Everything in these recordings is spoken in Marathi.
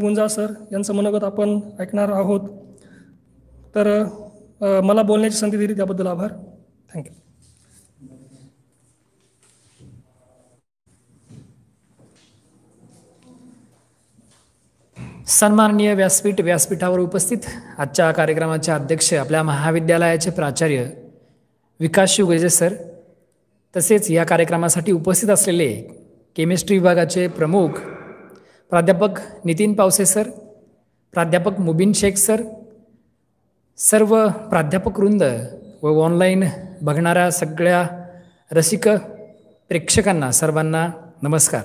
गुंजाळ सर यांचं मनोगत आपण ऐकणार आहोत तर मला बोलण्याची संधी दिली त्याबद्दल आभार थँक्यू सन्माननीय व्यासपीठ व्यासपीठावर उपस्थित आजच्या कार्यक्रमाचे अध्यक्ष आपल्या महाविद्यालयाचे प्राचार्य विकास शिवगजे सर तसेच या कार्यक्रमासाठी उपस्थित असलेले केमिस्ट्री विभागाचे प्रमुख प्राध्यापक नितीन पावसे सर प्राध्यापक मुबीन शेख सर सर्व प्राध्यापक वृंद व ऑनलाईन बघणाऱ्या सगळ्या रसिक प्रेक्षकांना सर्वांना नमस्कार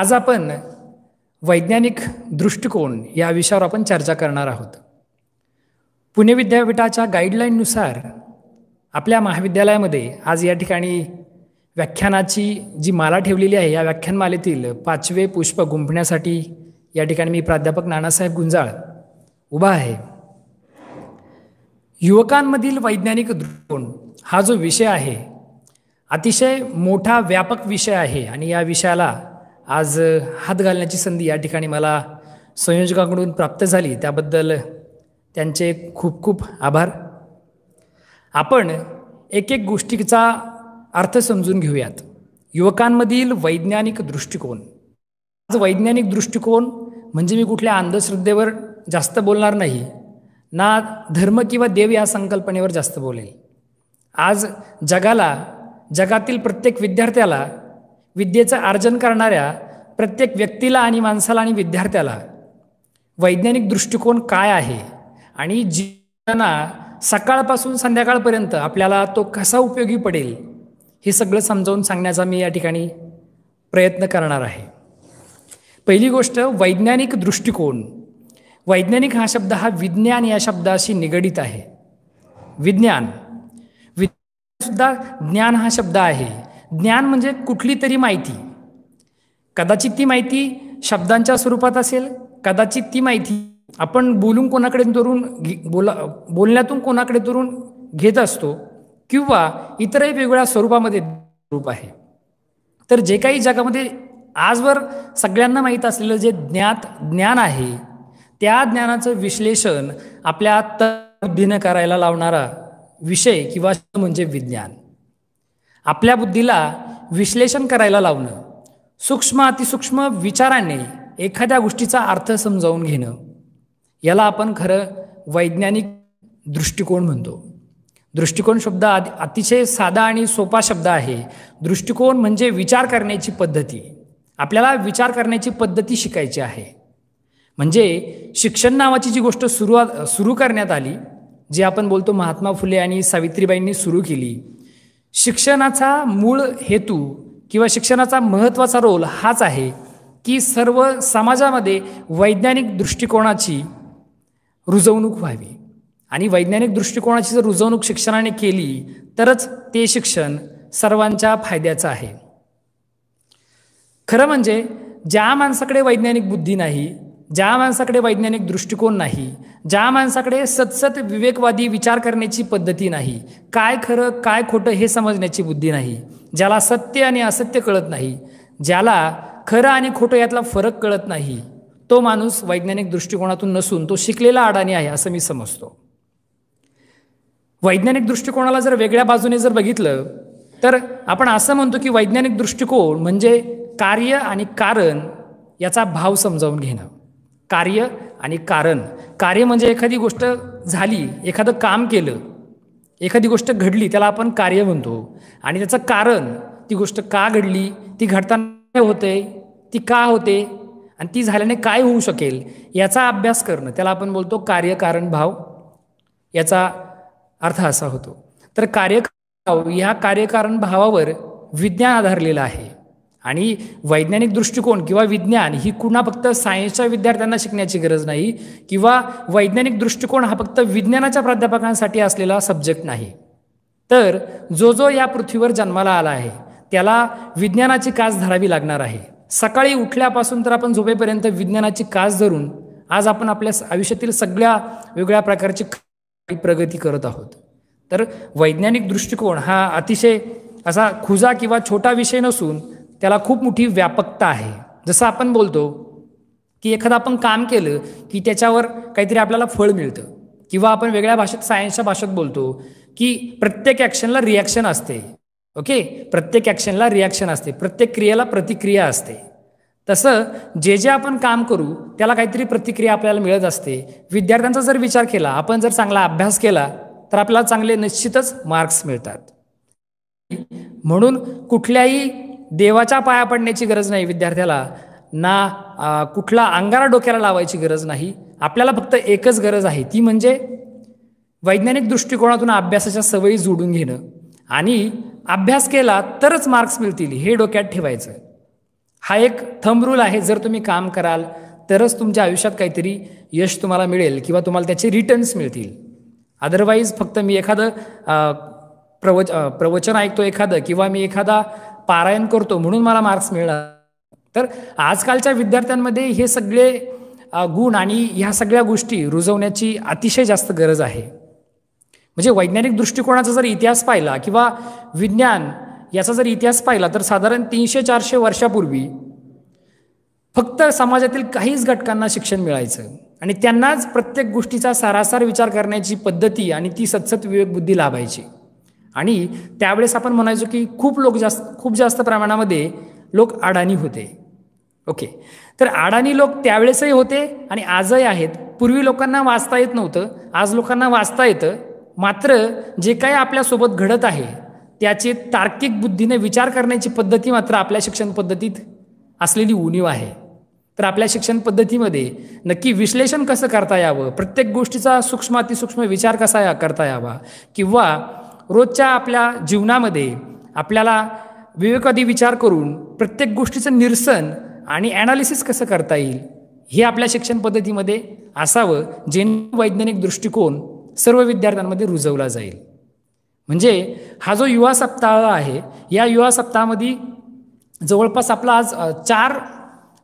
आज आपण वैज्ञानिक दृष्टिकोन या विषयावर आपण चर्चा करणार आहोत पुणे विद्यापीठाच्या गाईडलाईननुसार आपल्या महाविद्यालयामध्ये आज या ठिकाणी व्याख्यानाची जी माला ठेवलेली आहे या व्याख्यानमालेतील पाचवे पुष्प गुंफण्यासाठी या ठिकाणी मी प्राध्यापक नानासाहेब गुंजाळ उभा आहे युवकांमधील वैज्ञानिक दृष्टिकोन हा जो विषय आहे अतिशय मोठा व्यापक विषय आहे आणि या विषयाला आज हात घालण्याची संधी या ठिकाणी मला संयोजकाकडून प्राप्त झाली त्याबद्दल त्यांचे खूप खूप आभार आपण एक एक गोष्टीचा अर्थ समजून घेऊयात युवकांमधील वैज्ञानिक दृष्टिकोन आज वैज्ञानिक दृष्टिकोन म्हणजे मी कुठल्या अंधश्रद्धेवर जास्त बोलणार नाही ना धर्म किंवा देव या संकल्पनेवर जास्त बोलेल आज जगाला जगातील प्रत्येक विद्यार्थ्याला विद्येचं अर्जन करणाऱ्या प्रत्येक व्यक्तीला आणि माणसाला आणि विद्यार्थ्याला वैज्ञानिक दृष्टिकोन काय आहे आणि जीवना सकाळपासून संध्याकाळपर्यंत आपल्याला तो कसा उपयोगी पडेल हे सगळं समजावून सांगण्याचा मी या ठिकाणी प्रयत्न करणार आहे पहिली गोष्ट वैज्ञानिक दृष्टिकोन वैज्ञानिक हा शब्द हा विज्ञान या शब्दाशी निगडित आहे विज्ञान विज्ञानसुद्धा ज्ञान हा शब्द आहे ज्ञान म्हणजे कुठली तरी माहिती कदाचित ती माहिती शब्दांच्या स्वरूपात असेल कदाचित ती माहिती आपण बोलून कोणाकडे धरून बोला बोलण्यातून कोणाकडे धरून घेत असतो किंवा इतरही वेगवेगळ्या स्वरूपामध्ये रूप आहे तर जे काही जगामध्ये आजवर सगळ्यांना माहीत असलेलं जे ज्ञात ज्ञान आहे त्या ज्ञानाचं विश्लेषण आपल्या बुद्धीनं करायला लावणारा विषय किंवा म्हणजे विज्ञान आपल्या बुद्धीला विश्लेषण करायला लावणं सूक्ष्म अतिसूक्ष्म विचाराने एखाद्या गोष्टीचा अर्थ समजावून घेणं याला आपण खरं वैज्ञानिक दृष्टिकोन म्हणतो दृष्टिकोन शब्द अतिशय साधा आणि सोपा शब्द आहे दृष्टिकोन म्हणजे विचार करण्याची पद्धती आपल्याला विचार करण्याची पद्धती शिकायची आहे म्हणजे शिक्षण नावाची जी गोष्ट सुरुवात सुरू करण्यात आली जी आपण बोलतो महात्मा फुले आणि सावित्रीबाईंनी सुरू केली शिक्षणाचा मूळ हेतू किंवा शिक्षणाचा महत्त्वाचा रोल हाच आहे की सर्व समाजामध्ये वैज्ञानिक दृष्टिकोनाची रुजवणूक व्हावी आणि वैज्ञानिक दृष्टिकोनाची जर रुजवणूक शिक्षणाने केली तरच ते शिक्षण सर्वांच्या फायद्याचं आहे खरं म्हणजे ज्या माणसाकडे वैज्ञानिक बुद्धी नाही ज्या माणसाकडे वैज्ञानिक दृष्टिकोन नाही ज्या माणसाकडे सतसत विवेकवादी विचार करण्याची पद्धती नाही काय खरं काय खोटं हे समजण्याची बुद्धी नाही ज्याला सत्य आणि असत्य कळत नाही ज्याला खरं आणि खोटं यातला फरक कळत नाही तो माणूस वैज्ञानिक दृष्टिकोनातून नसून तो शिकलेला अडाणी आहे असं मी समजतो वैज्ञानिक दृष्टिकोनाला जर वेगळ्या बाजूने जर बघितलं तर आपण असं म्हणतो की वैज्ञानिक दृष्टिकोन म्हणजे कार्य आणि कारण याचा भाव समजावून घेणं कार्य आणि कारण कार्य म्हणजे एखादी गोष्ट झाली एखादं काम केलं एखादी गोष्ट घडली त्याला आपण कार्य म्हणतो आणि त्याचं कारण ती गोष्ट का घडली ती घडताना होते ती का होते आणि ती झाल्याने काय होऊ शकेल याचा अभ्यास करणं त्याला आपण बोलतो कार्यकारण भाव याचा अर्थ असा होतो तर कार्यकाळ ह्या कार्यकारण भावावर विज्ञान आधारलेलं आहे आणि वैज्ञानिक दृष्टिकोन किंवा विज्ञान ही कुणा फक्त सायन्सच्या विद्यार्थ्यांना शिकण्याची गरज नाही किंवा वैज्ञानिक दृष्टिकोन हा फक्त विज्ञानाच्या प्राध्यापकांसाठी असलेला सब्जेक्ट नाही तर जो जो या पृथ्वीवर जन्माला आला आहे त्याला विज्ञानाची कास धरावी लागणार आहे सकाळी उठल्यापासून तर आपण झोपेपर्यंत विज्ञानाची कास धरून आज आपण आपल्या आयुष्यातील सगळ्या वेगळ्या प्रकारची प्रगती करत आहोत तर वैज्ञानिक दृष्टिकोन हा अतिशय असा खुजा किंवा छोटा विषय नसून त्याला खूप मोठी व्यापकता आहे जसं आपण बोलतो की एखादं आपण काम केलं की त्याच्यावर काहीतरी आपल्याला फळ मिळतं किंवा आपण वेगळ्या भाषेत सायन्सच्या भाषेत बोलतो की प्रत्येक ॲक्शनला रिॲक्शन असते ओके प्रत्येक ॲक्शनला रिॲक्शन असते प्रत्येक क्रियेला प्रतिक्रिया असते तसं जे जे आपण काम करू त्याला काहीतरी प्रतिक्रिया आपल्याला मिळत असते विद्यार्थ्यांचा जर विचार केला आपण जर चांगला अभ्यास केला तर आपल्याला चांगले निश्चितच मार्क्स मिळतात म्हणून कुठल्याही देवाच्या पाया पडण्याची गरज नाही विद्यार्थ्याला ना कुठला अंगारा डोक्याला लावायची गरज नाही आपल्याला फक्त एकच गरज आहे ती म्हणजे वैज्ञानिक दृष्टिकोनातून अभ्यासाच्या सवयी जोडून घेणं आणि अभ्यास केला तरच मार्क्स मिळतील हे डोक्यात ठेवायचं हा एक थंब रूल आहे जर तुम्ही काम कराल तरच तुमच्या आयुष्यात काहीतरी यश तुम्हाला मिळेल किंवा तुम्हाला त्याचे रिटर्न्स मिळतील अदरवाईज फक्त मी एखादं प्रवच प्रवचन ऐकतो एखादं किंवा मी एखादा पारायण करतो म्हणून मला मार्क्स मिळणार तर आजकालच्या विद्यार्थ्यांमध्ये हे सगळे गुण आणि ह्या सगळ्या गोष्टी रुजवण्याची अतिशय जास्त गरज आहे म्हणजे वैज्ञानिक दृष्टिकोनाचा जर इतिहास पाहिला किंवा विज्ञान याचा जर इतिहास पाहिला तर साधारण तीनशे चारशे वर्षापूर्वी फक्त समाजातील काहीच घटकांना शिक्षण मिळायचं आणि त्यांनाच प्रत्येक गोष्टीचा सारासार विचार करण्याची पद्धती आणि ती सतसत विवेकबुद्धी लाभायची आणि त्यावेळेस आपण म्हणायचो की खूप लोक जास्त खूप जास्त प्रमाणामध्ये लोक अडाणी होते ओके तर अडाणी लोक त्यावेळेसही होते आणि आजही आहेत पूर्वी लोकांना वाचता येत नव्हतं आज लोकांना वाचता येतं मात्र जे काही आपल्यासोबत घडत आहे त्याचे तार्किक बुद्धीने विचार करण्याची पद्धती मात्र आपल्या शिक्षण पद्धतीत असलेली उणीव आहे तर आपल्या शिक्षण पद्धतीमध्ये नक्की विश्लेषण कसं करता यावं प्रत्येक गोष्टीचा सूक्ष्म अतिसूक्ष्म विचार कसा या करता यावा किंवा रोजच्या आपल्या जीवनामध्ये आपल्याला विवेकाधी विचार करून प्रत्येक गोष्टीचं निरसन आणि ॲनालिसिस कसं करता येईल हे आपल्या शिक्षण पद्धतीमध्ये असावं जे वैज्ञानिक दृष्टिकोन सर्व विद्यार्थ्यांमध्ये रुजवला जाईल म्हणजे हा जो युवा सप्ताह आहे या युवा सप्ताहामध्ये जवळपास आपला आज चार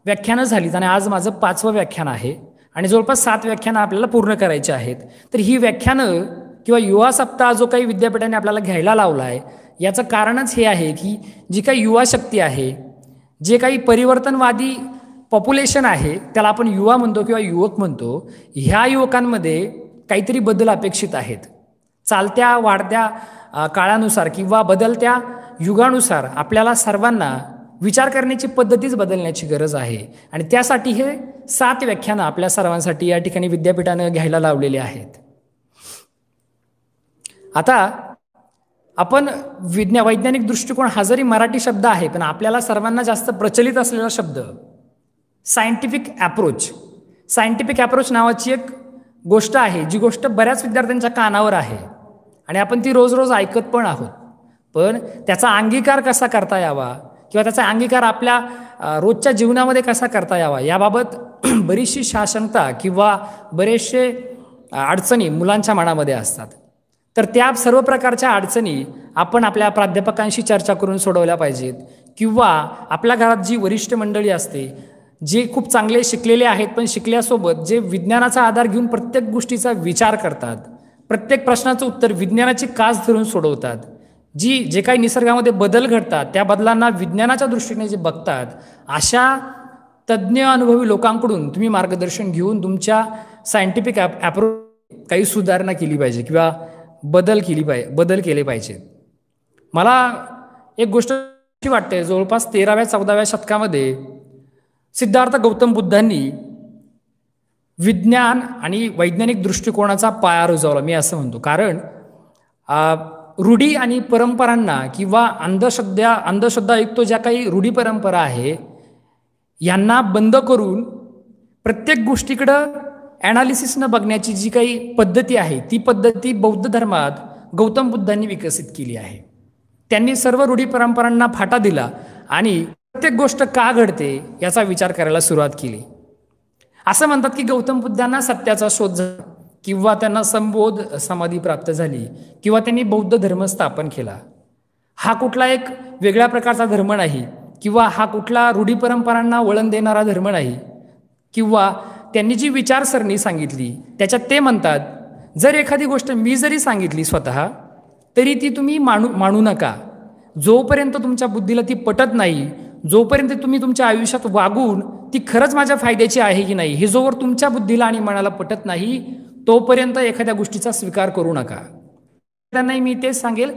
व्याख्यानं झालीत आणि आज माझं पाचवं व्याख्यान आहे आणि जवळपास सात व्याख्यानं आपल्याला पूर्ण करायची आहेत तर ही व्याख्यानं किंवा युवा सप्ताह जो काही विद्यापीठाने आपल्याला घ्यायला लावला आहे याचं कारणच हे आहे की जी काही युवा शक्ती आहे जे काही परिवर्तनवादी पॉप्युलेशन आहे त्याला आपण युवा म्हणतो किंवा युवक म्हणतो ह्या युवकांमध्ये काहीतरी बदल अपेक्षित आहेत चालत्या वाढत्या काळानुसार किंवा बदलत्या युगानुसार आपल्याला सर्वांना विचार करण्याची पद्धतीच बदलण्याची गरज आहे आणि त्यासाठी हे सात व्याख्यानं आपल्या सर्वांसाठी या ठिकाणी विद्यापीठानं घ्यायला लावलेली आहेत आता आपण विज्ञा वैज्ञानिक दृष्टिकोन हा जरी मराठी शब्द आहे पण आपल्याला सर्वांना जास्त प्रचलित असलेला शब्द सायंटिफिक ॲप्रोच सायंटिफिक ॲप्रोच नावाची एक गोष्ट आहे जी गोष्ट बऱ्याच विद्यार्थ्यांच्या कानावर आहे आणि आपण ती रोज रोज ऐकत पण आहोत पण त्याचा अंगीकार कसा करता यावा किंवा त्याचा अंगीकार आपल्या रोजच्या जीवनामध्ये कसा करता यावा याबाबत बरीचशी शासनता किंवा बरेचसे अडचणी मुलांच्या मनामध्ये असतात तर त्या सर्व प्रकारच्या अडचणी आपण आपल्या प्राध्यापकांशी चर्चा करून सोडवल्या पाहिजेत किंवा आपल्या घरात जी वरिष्ठ मंडळी असते जे खूप चांगले शिकलेले आहेत पण शिकल्यासोबत जे विज्ञानाचा आधार घेऊन प्रत्येक गोष्टीचा विचार करतात प्रत्येक प्रश्नाचं उत्तर विज्ञानाची कास धरून सोडवतात जी जे काही निसर्गामध्ये बदल घडतात त्या बदलांना विज्ञानाच्या दृष्टीने जे बघतात अशा तज्ज्ञ अनुभवी लोकांकडून तुम्ही मार्गदर्शन घेऊन तुमच्या सायंटिफिक ॲप ॲप्रो काही सुधारणा केली पाहिजे किंवा बदल केली पाहिजे बदल केले पाहिजे मला एक गोष्ट वाटते जवळपास तेराव्या चौदाव्या शतकामध्ये सिद्धार्थ गौतम बुद्धांनी विज्ञान आणि वैज्ञानिक दृष्टिकोनाचा पाया रुजवला मी असं म्हणतो कारण रूढी आणि परंपरांना किंवा अंधश्रद्धा अंधश्रद्धायुक्त ज्या काही रूढी परंपरा आहे यांना बंद करून प्रत्येक गोष्टीकडं ॲनालिसिसनं बघण्याची जी काही पद्धती आहे ती पद्धती बौद्ध धर्मात गौतम बुद्धांनी विकसित केली आहे त्यांनी सर्व रूढी परंपरांना फाटा दिला आणि प्रत्येक गोष्ट का घडते याचा विचार करायला सुरुवात केली असं म्हणतात की गौतम बुद्धांना सत्याचा शोध झाला किंवा त्यांना संबोध समाधी प्राप्त झाली किंवा त्यांनी बौद्ध धर्म स्थापन केला हा कुठला एक वेगळ्या प्रकारचा धर्म नाही किंवा हा कुठला रूढी परंपरांना वळण देणारा धर्म नाही किंवा त्यांनी जी विचारसरणी सांगितली त्याच्यात ते म्हणतात जर एखादी गोष्ट मी जरी सांगितली स्वतः तरी ती तुम्ही मानू मानू नका जोपर्यंत तुमच्या बुद्धीला ती पटत नाही जोपर्यंत तुम्ही तुमच्या आयुष्यात वागून ती खरंच माझ्या फायद्याची आहे की नाही हे जोवर तुमच्या बुद्धीला आणि मनाला पटत नाही तोपर्यंत एखाद्या गोष्टीचा स्वीकार करू नका त्यांनाही मी तेच सांगेल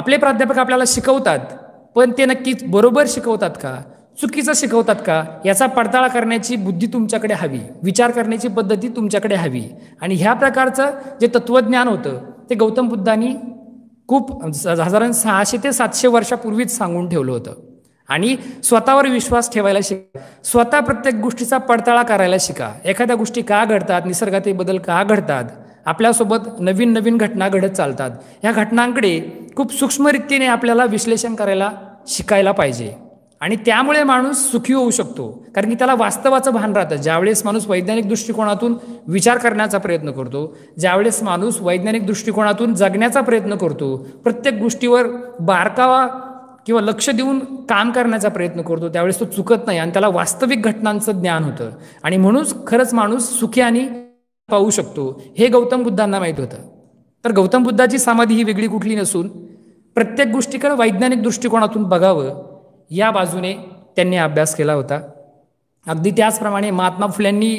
आपले प्राध्यापक आपल्याला शिकवतात पण ते नक्की बरोबर शिकवतात का चुकीचं शिकवतात का याचा पडताळा करण्याची बुद्धी तुमच्याकडे हवी विचार करण्याची पद्धती तुमच्याकडे हवी आणि ह्या प्रकारचं जे तत्वज्ञान होतं ते गौतम बुद्धांनी खूप साधारण सहाशे ते सातशे वर्षापूर्वीच सांगून ठेवलं होतं आणि स्वतःवर विश्वास ठेवायला शिका स्वतः प्रत्येक गोष्टीचा पडताळा करायला शिका एखाद्या गोष्टी का घडतात निसर्गातील बदल का घडतात आपल्यासोबत नवीन नवीन घटना घडत चालतात या घटनांकडे खूप सूक्ष्मरित्तीने आपल्याला विश्लेषण करायला शिकायला पाहिजे आणि त्यामुळे माणूस सुखी होऊ शकतो कारण की त्याला वास्तवाचं भान राहतं ज्यावेळेस माणूस वैज्ञानिक दृष्टिकोनातून विचार करण्याचा प्रयत्न करतो ज्यावेळेस माणूस वैज्ञानिक दृष्टिकोनातून जगण्याचा प्रयत्न करतो प्रत्येक गोष्टीवर बारकावा किंवा लक्ष देऊन काम करण्याचा प्रयत्न करतो त्यावेळेस तो चुकत नाही आणि त्याला वास्तविक घटनांचं ज्ञान होतं आणि म्हणूनच खरंच माणूस सुखी आणि पाहू शकतो हे गौतम बुद्धांना माहीत होतं तर गौतम बुद्धाची समाधी ही वेगळी कुठली नसून प्रत्येक गोष्टीकडे वैज्ञानिक दृष्टिकोनातून बघावं या बाजूने त्यांनी अभ्यास केला होता अगदी त्याचप्रमाणे महात्मा फुल्यांनी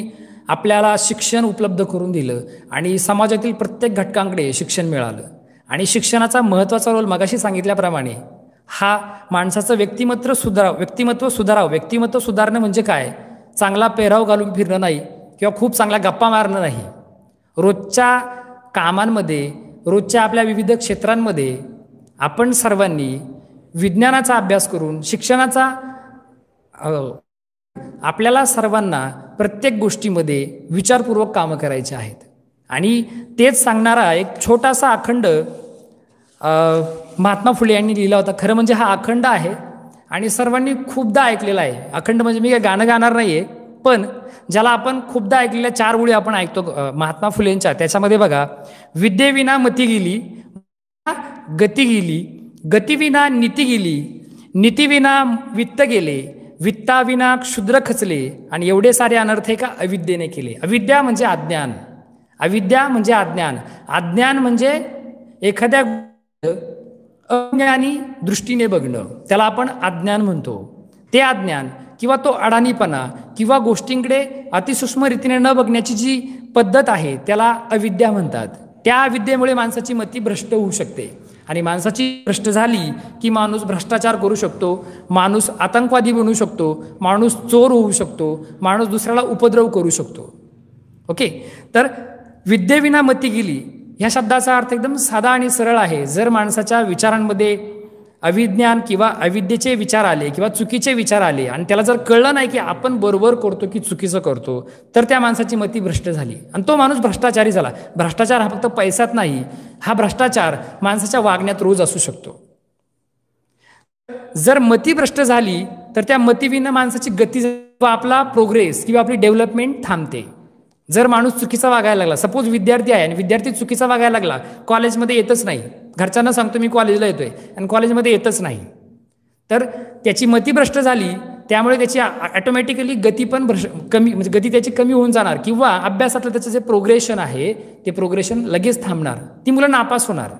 आपल्याला शिक्षण उपलब्ध करून दिलं आणि समाजातील प्रत्येक घटकांकडे शिक्षण मिळालं आणि शिक्षणाचा महत्त्वाचा रोल मगाशी सांगितल्याप्रमाणे हा माणसाचं व्यक्तिमत्व सुधाराव व्यक्तिमत्व सुधाराव व्यक्तिमत्व सुधारणं म्हणजे काय चांगला पेहराव घालून फिरणं नाही किंवा खूप चांगला गप्पा मारणं नाही रोजच्या कामांमध्ये रोजच्या आपल्या विविध क्षेत्रांमध्ये आपण सर्वांनी विज्ञानाचा अभ्यास करून शिक्षणाचा आपल्याला सर्वांना प्रत्येक गोष्टीमध्ये विचारपूर्वक कामं करायची आहेत आणि तेच सांगणारा एक छोटासा अखंड महात्मा फुले यांनी लिहिला होता खरं म्हणजे हा अखंड आहे आणि सर्वांनी खूपदा ऐकलेला आहे अखंड म्हणजे मी काही गाणं गाणार नाही आहे पण ज्याला आपण खूपदा ऐकलेल्या चार ओळी आपण ऐकतो महात्मा फुलेंच्या त्याच्यामध्ये बघा विद्येविना मती गेली गती गेली गतीविना नीती गेली नीतीविना वित्त गेले वित्ताविना क्षुद्र खचले आणि एवढे सारे अनर्थ का अविद्येने केले अविद्या म्हणजे अज्ञान अविद्या म्हणजे अज्ञान अज्ञान म्हणजे एखाद्या अज्ञानी दृष्टीने बघणं त्याला आपण अज्ञान म्हणतो ते अज्ञान किंवा तो अडाणीपणा किंवा गोष्टींकडे अतिसूक्ष्म रीतीने न बघण्याची जी पद्धत आहे त्याला अविद्या म्हणतात त्या अविद्येमुळे माणसाची मती भ्रष्ट होऊ शकते आणि माणसाची भ्रष्ट झाली की माणूस भ्रष्टाचार करू शकतो माणूस आतंकवादी बनू शकतो माणूस चोर होऊ शकतो माणूस दुसऱ्याला उपद्रव करू शकतो ओके तर विद्येविना मती गेली ह्या शब्दाचा अर्थ एकदम साधा आणि सरळ आहे जर माणसाच्या विचारांमध्ये अविज्ञान किंवा अविद्येचे विचार आले किंवा चुकीचे विचार आले आणि त्याला जर कळलं नाही की आपण बरोबर करतो की चुकीचं करतो तर त्या माणसाची मती भ्रष्ट झाली आणि तो माणूस भ्रष्टाचारी झाला भ्रष्टाचार हा फक्त पैसात नाही हा भ्रष्टाचार माणसाच्या वागण्यात रोज असू शकतो जर मती भ्रष्ट झाली तर त्या मतीविना माणसाची गती आपला प्रोग्रेस किंवा आपली डेव्हलपमेंट थांबते जर माणूस चुकीचा वागायला लागला सपोज विद्यार्थी आहे आणि विद्यार्थी चुकीचा वागायला लागला कॉलेजमध्ये येतच नाही घरच्यांना सांगतो मी कॉलेजला येतोय आणि कॉलेजमध्ये येतच नाही तर त्याची मती भ्रष्ट झाली त्यामुळे त्याची ऑटोमॅटिकली गती पण भ्रष्ट कमी म्हणजे गती त्याची कमी होऊन जाणार किंवा अभ्यासातलं त्याचं जे प्रोग्रेशन आहे ते प्रोग्रेशन लगेच थांबणार ती मुलं नापास होणार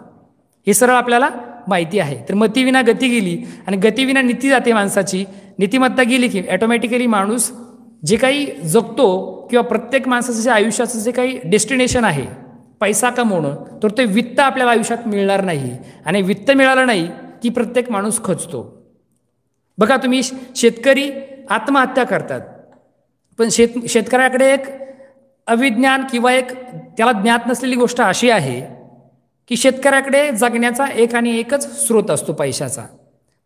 हे सरळ आपल्याला माहिती आहे तर मतीविना गती गेली आणि गतीविना नीती जाते माणसाची नीतिमत्ता गेली की ॲटोमॅटिकली माणूस जे काही जगतो किंवा प्रत्येक माणसाचं जे आयुष्याचं जे काही डेस्टिनेशन आहे पैसा कमवणं तर ते वित्त आपल्याला आयुष्यात मिळणार नाही आणि वित्त मिळालं नाही की प्रत्येक माणूस खचतो बघा तुम्ही शेतकरी आत्महत्या करतात पण शेत शेतकऱ्याकडे एक अविज्ञान किंवा एक त्याला ज्ञात नसलेली गोष्ट अशी आहे की शेतकऱ्याकडे जगण्याचा एक आणि एकच स्रोत असतो पैशाचा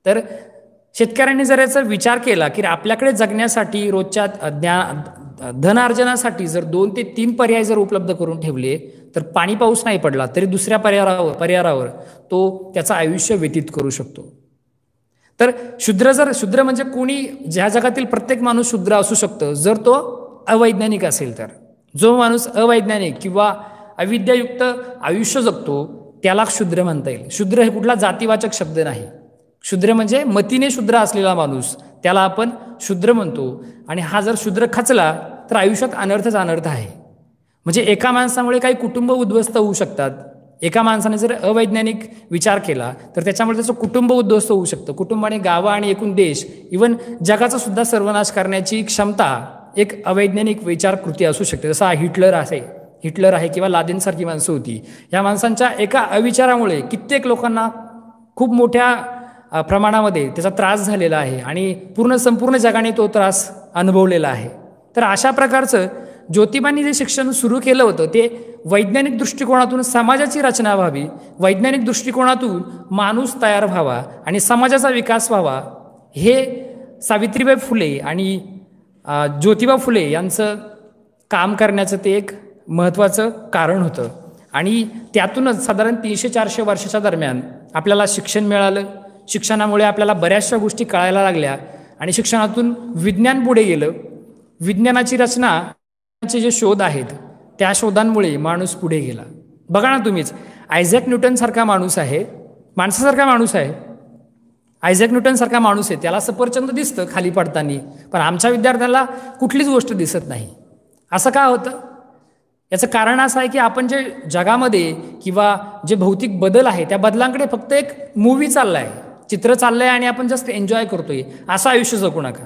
तर शेतकऱ्यांनी जर याचा विचार केला की आपल्याकडे जगण्यासाठी रोजच्या ज्ञान धनार्जनासाठी जर दोन ते तीन पर्याय जर उपलब्ध करून ठेवले तर पाणी पाऊस नाही पडला तरी दुसऱ्या पर्यावर पर्यायावर तो त्याचं आयुष्य व्यतीत करू शकतो तर शूद्र जर शूद्र म्हणजे कोणी ज्या जगातील प्रत्येक माणूस शूद्र असू शकतं जर तो अवैज्ञानिक असेल तर जो माणूस अवैज्ञानिक किंवा अविद्यायुक्त आयुष्य जगतो त्याला शूद्र म्हणता येईल शूद्र हे कुठला जातीवाचक शब्द नाही शूद्र म्हणजे मतीने शूद्र असलेला माणूस त्याला आपण शूद्र म्हणतो आणि हा जर शूद्र खचला तर आयुष्यात अनर्थच अनर्थ आहे म्हणजे एका माणसामुळे काही कुटुंब उद्ध्वस्त होऊ शकतात एका माणसाने जर अवैज्ञानिक विचार केला तर त्याच्यामुळे त्याचं कुटुंब उद्ध्वस्त होऊ शकतं कुटुंबाने गावं आणि एकूण देश इवन जगाचा सुद्धा सर्वनाश करण्याची क्षमता एक अवैज्ञानिक विचार कृती असू शकते जसा हिटलर आहे हिटलर आहे किंवा लादेनसारखी माणसं होती या माणसांच्या एका अविचारामुळे कित्येक लोकांना खूप मोठ्या प्रमाणामध्ये त्याचा त्रास झालेला आहे आणि पूर्ण संपूर्ण जगाने तो त्रास अनुभवलेला आहे तर अशा प्रकारचं ज्योतिबांनी जे शिक्षण सुरू केलं होतं ते वैज्ञानिक दृष्टिकोनातून समाजाची रचना व्हावी वैज्ञानिक दृष्टिकोनातून माणूस तयार व्हावा आणि समाजाचा विकास व्हावा हे सावित्रीबाई फुले आणि ज्योतिबा फुले यांचं काम करण्याचं ते एक महत्त्वाचं कारण होतं आणि त्यातूनच साधारण तीनशे चारशे वर्षाच्या दरम्यान आपल्याला शिक्षण मिळालं शिक्षणामुळे आपल्याला बऱ्याचशा गोष्टी कळायला लागल्या आणि शिक्षणातून विज्ञान पुढे गेलं विज्ञानाची रचना जे शोध आहेत त्या शोधांमुळे माणूस पुढे गेला बघा ना तुम्हीच आयझॅक न्यूटनसारखा माणूस आहे माणसासारखा माणूस आहे आयझॅक न्यूटनसारखा माणूस आहे त्याला सफरचंद दिसतं खाली पडताना पण आमच्या विद्यार्थ्याला कुठलीच गोष्ट दिसत नाही असं का होतं याचं कारण असं आहे की आपण जे जगामध्ये किंवा जे भौतिक बदल आहे त्या बदलांकडे फक्त एक मूवी चालला आहे चित्र चाललंय आणि आपण जस्ट एन्जॉय करतोय असं आयुष्य जगू नका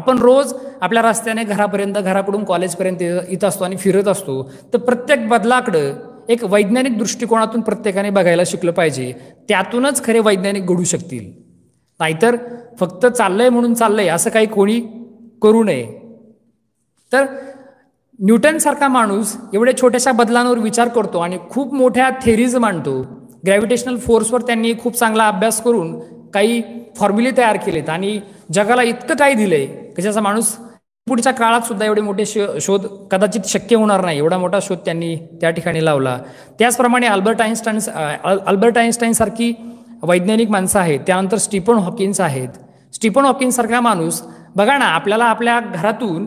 आपण रोज आपल्या रस्त्याने घरापर्यंत घराकडून कॉलेजपर्यंत इथं असतो आणि फिरत असतो तर प्रत्येक बदलाकडं एक वैज्ञानिक दृष्टिकोनातून प्रत्येकाने बघायला शिकलं पाहिजे त्यातूनच खरे वैज्ञानिक घडू शकतील नाहीतर फक्त चाललंय म्हणून चाललंय असं काही कोणी करू नये तर न्यूटनसारखा माणूस एवढ्या छोट्याशा बदलांवर विचार करतो आणि खूप मोठ्या थेरीज मांडतो ग्रॅव्हिटेशनल फोर्सवर त्यांनी खूप चांगला अभ्यास करून काही फॉर्म्युले तयार केलेत आणि जगाला इतकं काय दिलंय की ज्याचा माणूस पुढच्या काळात सुद्धा एवढे मोठे शोध कदाचित शक्य होणार नाही एवढा मोठा शोध त्यांनी त्या ठिकाणी लावला त्याचप्रमाणे अल्बर्ट आईन्स्टाईन अल्बर्ट आईन्स्टाईन सारखी वैज्ञानिक माणसं आहेत त्यानंतर स्टीफन हॉकिन्स आहेत स्टीफन हॉकिन्स सारखा माणूस बघा ना आपल्याला आपल्या घरातून